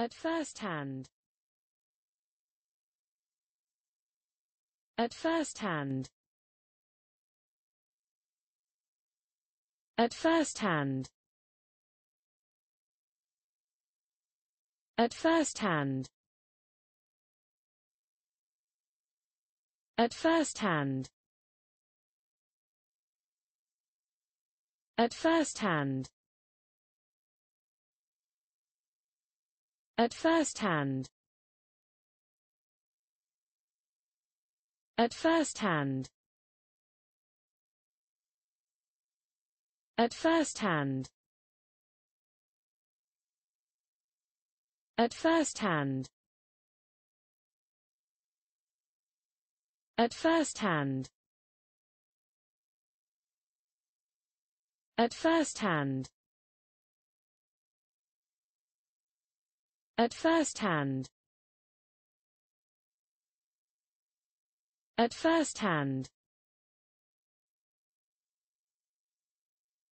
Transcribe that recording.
At first hand. At first hand. At first hand. At first hand. At first hand. At first hand. At first hand. At first hand. At first hand. At first hand. At first hand. At first hand. At first hand. At first hand.